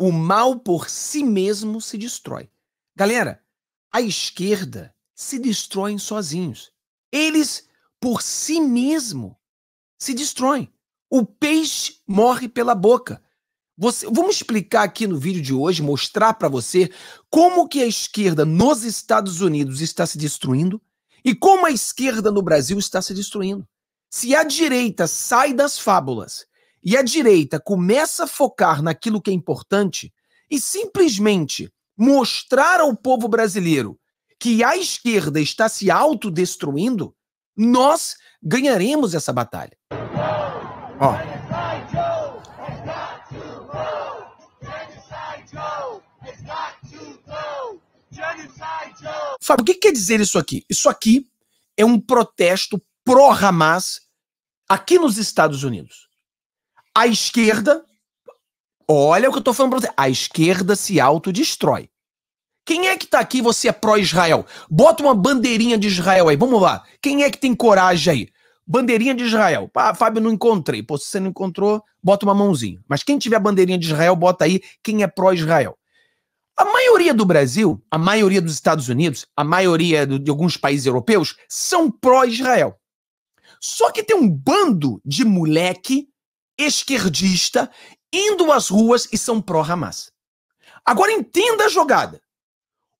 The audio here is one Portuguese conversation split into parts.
O mal por si mesmo se destrói. Galera, a esquerda se destrói sozinhos. Eles por si mesmo se destroem. O peixe morre pela boca. Você, vamos explicar aqui no vídeo de hoje, mostrar para você como que a esquerda nos Estados Unidos está se destruindo e como a esquerda no Brasil está se destruindo. Se a direita sai das fábulas e a direita começa a focar naquilo que é importante e simplesmente mostrar ao povo brasileiro que a esquerda está se autodestruindo, nós ganharemos essa batalha. Ó. Fábio, o que quer dizer isso aqui? Isso aqui é um protesto pró-Hamas aqui nos Estados Unidos. A esquerda, olha o que eu tô falando pra você, a esquerda se autodestrói. Quem é que tá aqui você é pró-Israel? Bota uma bandeirinha de Israel aí, vamos lá. Quem é que tem coragem aí? Bandeirinha de Israel. Ah, Fábio, não encontrei. Pô, se você não encontrou, bota uma mãozinha. Mas quem tiver bandeirinha de Israel, bota aí quem é pró-Israel. A maioria do Brasil, a maioria dos Estados Unidos, a maioria de alguns países europeus são pró-Israel. Só que tem um bando de moleque esquerdista indo às ruas e são pró-Hamas. Agora entenda a jogada.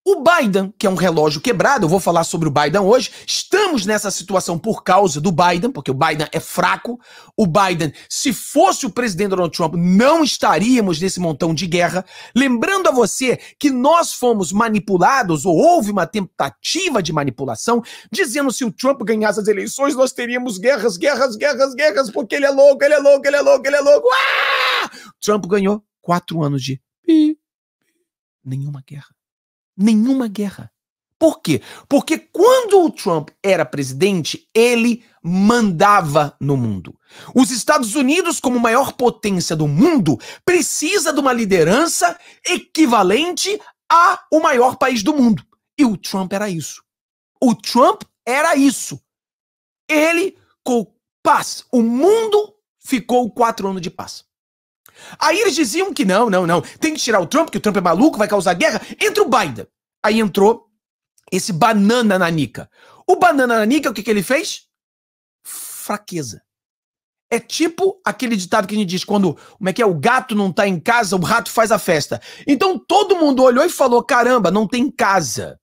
O Biden, que é um relógio quebrado, eu vou falar sobre o Biden hoje. Estamos nessa situação por causa do Biden, porque o Biden é fraco. O Biden, se fosse o presidente Donald Trump, não estaríamos nesse montão de guerra. Lembrando a você que nós fomos manipulados, ou houve uma tentativa de manipulação, dizendo se o Trump ganhasse as eleições, nós teríamos guerras, guerras, guerras, guerras, porque ele é louco, ele é louco, ele é louco, ele é louco. Ah! Trump ganhou quatro anos de nenhuma guerra nenhuma guerra. Por quê? Porque quando o Trump era presidente, ele mandava no mundo. Os Estados Unidos, como maior potência do mundo, precisa de uma liderança equivalente a o maior país do mundo. E o Trump era isso. O Trump era isso. Ele com paz. O mundo ficou quatro anos de paz. Aí eles diziam que não, não, não, tem que tirar o Trump, que o Trump é maluco, vai causar guerra. Entra o Biden. Aí entrou esse banana nanica. O banana nanica, o que, que ele fez? Fraqueza. É tipo aquele ditado que a gente diz quando, como é que é, o gato não tá em casa, o rato faz a festa. Então todo mundo olhou e falou: "Caramba, não tem casa.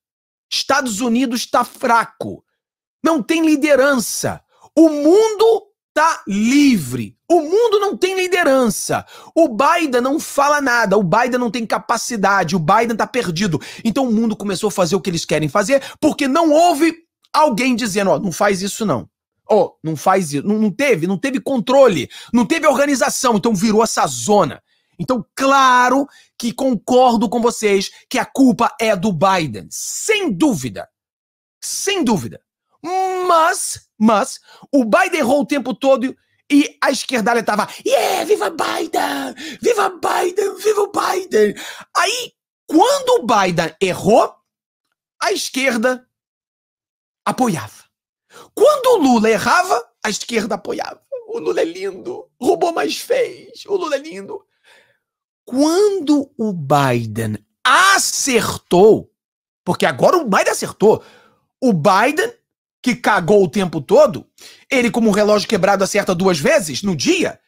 Estados Unidos está fraco. Não tem liderança. O mundo tá livre. O mundo não tem liderança. O Biden não fala nada. O Biden não tem capacidade. O Biden tá perdido. Então o mundo começou a fazer o que eles querem fazer porque não houve alguém dizendo: ó, não faz isso não. Ó, oh, não faz isso. Não, não teve, não teve controle. Não teve organização. Então virou essa zona. Então, claro que concordo com vocês que a culpa é do Biden. Sem dúvida. Sem dúvida. Mas, mas, o Biden errou o tempo todo e a esquerdalha tava, yeah, viva Biden! Viva Biden! Viva o Biden! Aí, quando o Biden errou, a esquerda apoiava. Quando o Lula errava, a esquerda apoiava. O Lula é lindo. Roubou, mas fez. O Lula é lindo. Quando o Biden acertou, porque agora o Biden acertou, o Biden que cagou o tempo todo, ele, como um relógio quebrado acerta duas vezes no dia,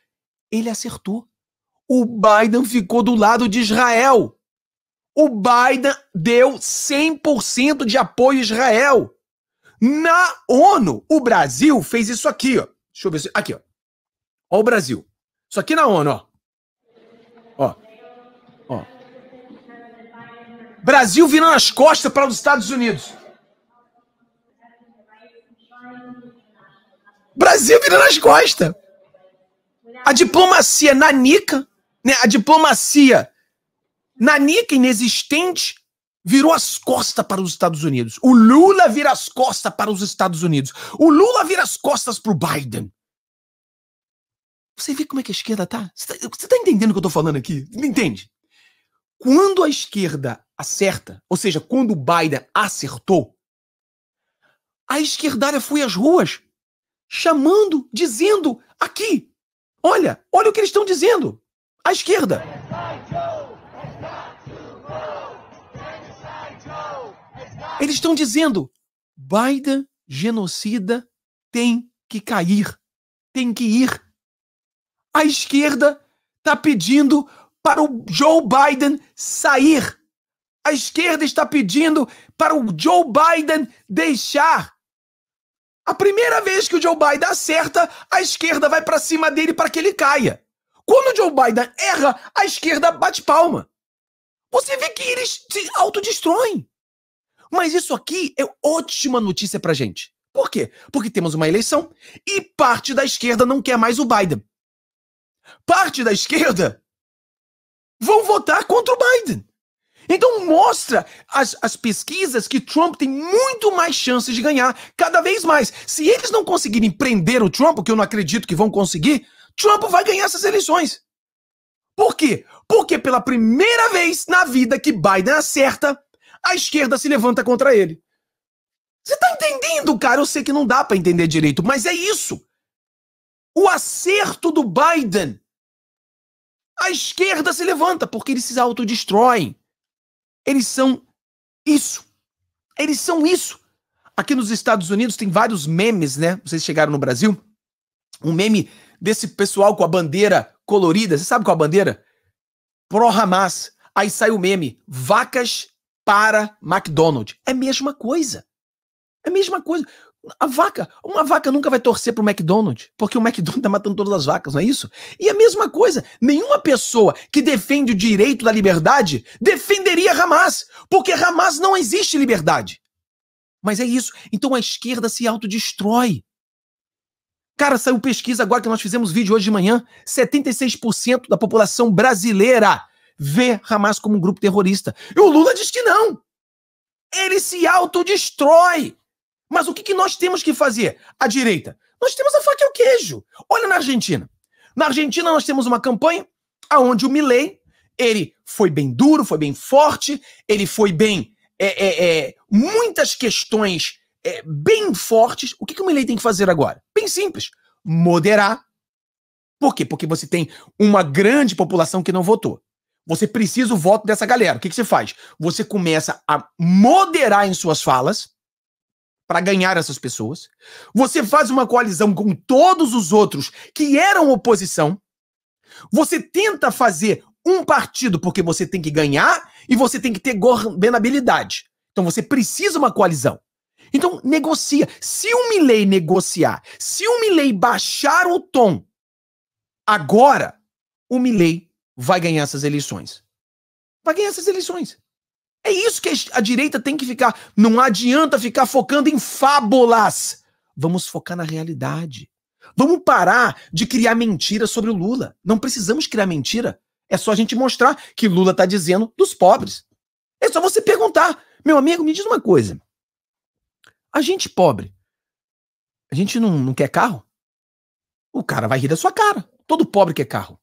ele acertou. O Biden ficou do lado de Israel. O Biden deu 100% de apoio a Israel. Na ONU, o Brasil fez isso aqui, ó. Deixa eu ver se. Aqui, ó. Ó, o Brasil. Isso aqui na ONU, ó. Ó. Ó. Brasil virando as costas para os Estados Unidos. Brasil virou nas costas. A diplomacia nanica, né? A diplomacia nanica inexistente virou as costas para os Estados Unidos. O Lula vira as costas para os Estados Unidos. O Lula vira as costas para o Biden. Você vê como é que a esquerda tá? Você está tá entendendo o que eu estou falando aqui? Me entende? Quando a esquerda acerta, ou seja, quando o Biden acertou, a esquerdária foi às ruas chamando, dizendo aqui. Olha, olha o que eles estão dizendo. A esquerda. Eles estão dizendo: Biden genocida tem que cair, tem que ir. A esquerda está pedindo para o Joe Biden sair. A esquerda está pedindo para o Joe Biden deixar a primeira vez que o Joe Biden acerta, a esquerda vai para cima dele para que ele caia. Quando o Joe Biden erra, a esquerda bate palma. Você vê que eles se autodestroem. Mas isso aqui é ótima notícia pra gente. Por quê? Porque temos uma eleição e parte da esquerda não quer mais o Biden. Parte da esquerda vão votar contra o Biden. Então mostra as, as pesquisas que Trump tem muito mais chances de ganhar, cada vez mais. Se eles não conseguirem prender o Trump, que eu não acredito que vão conseguir, Trump vai ganhar essas eleições. Por quê? Porque pela primeira vez na vida que Biden acerta, a esquerda se levanta contra ele. Você tá entendendo, cara? Eu sei que não dá para entender direito, mas é isso. O acerto do Biden. A esquerda se levanta porque eles se autodestroem. Eles são isso. Eles são isso. Aqui nos Estados Unidos tem vários memes, né? Vocês chegaram no Brasil? Um meme desse pessoal com a bandeira colorida. Você sabe qual a bandeira? Pro Hamas. Aí sai o meme: vacas para McDonald's. É a mesma coisa. É a mesma coisa. A vaca, uma vaca nunca vai torcer pro McDonald's, porque o McDonald's tá matando todas as vacas, não é isso? E a mesma coisa, nenhuma pessoa que defende o direito da liberdade defenderia Hamas, porque Hamas não existe liberdade. Mas é isso. Então a esquerda se autodestrói. Cara, saiu pesquisa agora que nós fizemos vídeo hoje de manhã, 76% da população brasileira vê Hamas como um grupo terrorista. E o Lula diz que não. Ele se autodestrói. Mas o que, que nós temos que fazer? A direita. Nós temos a faca e o queijo. Olha na Argentina. Na Argentina nós temos uma campanha aonde o Milley, ele foi bem duro, foi bem forte, ele foi bem... É, é, é, muitas questões é, bem fortes. O que, que o Milley tem que fazer agora? Bem simples. Moderar. Por quê? Porque você tem uma grande população que não votou. Você precisa o voto dessa galera. O que, que você faz? Você começa a moderar em suas falas para ganhar essas pessoas. Você faz uma coalizão com todos os outros que eram oposição. Você tenta fazer um partido porque você tem que ganhar e você tem que ter governabilidade. Então você precisa uma coalizão. Então negocia. Se o Milley negociar, se o Milley baixar o tom, agora o Milley vai ganhar essas eleições. Vai ganhar essas eleições. É isso que a direita tem que ficar. Não adianta ficar focando em fábulas. Vamos focar na realidade. Vamos parar de criar mentira sobre o Lula. Não precisamos criar mentira. É só a gente mostrar que Lula está dizendo dos pobres. É só você perguntar. Meu amigo, me diz uma coisa. A gente pobre, a gente não, não quer carro? O cara vai rir da sua cara. Todo pobre quer carro.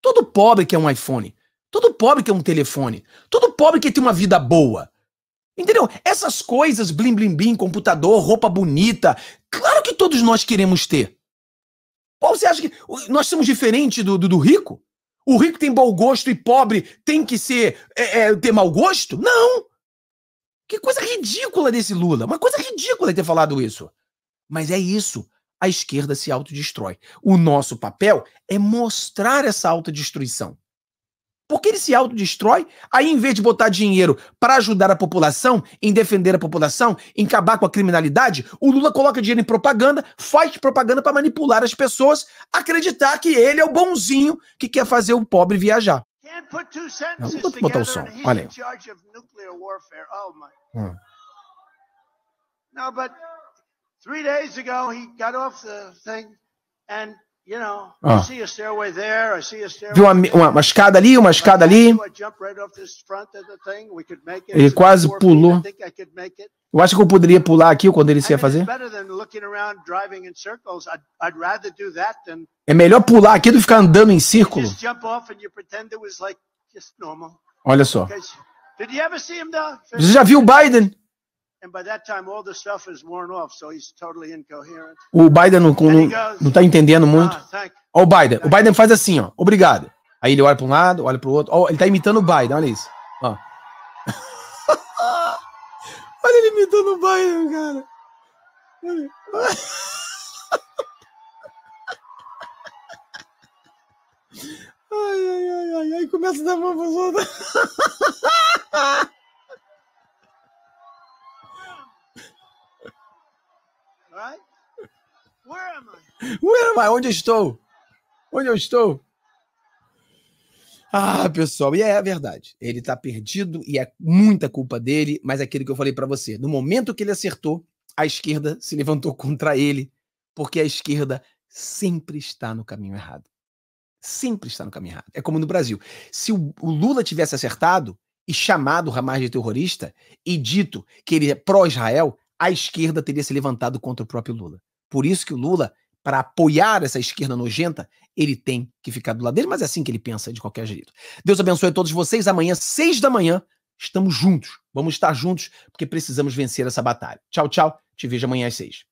Todo pobre quer um iPhone. Todo pobre quer um telefone. Todo pobre quer ter uma vida boa. Entendeu? Essas coisas, blim blim blim, computador, roupa bonita, claro que todos nós queremos ter. Ou você acha que nós somos diferentes do, do, do rico? O rico tem bom gosto e pobre tem que ser é, é, ter mau gosto? Não! Que coisa ridícula desse Lula. Uma coisa ridícula ter falado isso. Mas é isso. A esquerda se autodestrói. O nosso papel é mostrar essa autodestruição. Porque ele se autodestrói, aí em vez de botar dinheiro para ajudar a população, em defender a população, em acabar com a criminalidade, o Lula coloca dinheiro em propaganda, faz propaganda para manipular as pessoas, acreditar que ele é o bonzinho que quer fazer o pobre viajar. Não, vou botar o som, olha aí. Oh, hum. No, but three days ago he got off the thing and ah. Viu uma, uma, uma, escada ali, uma escada ali. Ele quase pulou. Eu acho que eu poderia pular aqui quando ele ia fazer. É melhor pular aqui do que ficar andando em círculo. Olha só. Você já viu o Biden? O Biden não está entendendo muito. Olha ah, o Biden. O Biden faz assim, ó. Obrigado. Aí ele olha para um lado, olha para o outro. Ó, ele está imitando o Biden, olha isso. Ó. olha ele imitando o Biden, cara. Ai, ai, ai, ai. Aí começa a dar uma para os outros. Right? Where am I? Where am I? Onde eu estou? Onde eu estou? Ah, pessoal, e é a verdade. Ele está perdido e é muita culpa dele, mas é aquilo que eu falei para você, no momento que ele acertou, a esquerda se levantou contra ele, porque a esquerda sempre está no caminho errado. Sempre está no caminho errado. É como no Brasil. Se o, o Lula tivesse acertado e chamado o Hamas de terrorista e dito que ele é pró-Israel, a esquerda teria se levantado contra o próprio Lula. Por isso que o Lula, para apoiar essa esquerda nojenta, ele tem que ficar do lado dele, mas é assim que ele pensa de qualquer jeito. Deus abençoe a todos vocês. Amanhã, seis da manhã, estamos juntos. Vamos estar juntos porque precisamos vencer essa batalha. Tchau, tchau. Te vejo amanhã às seis.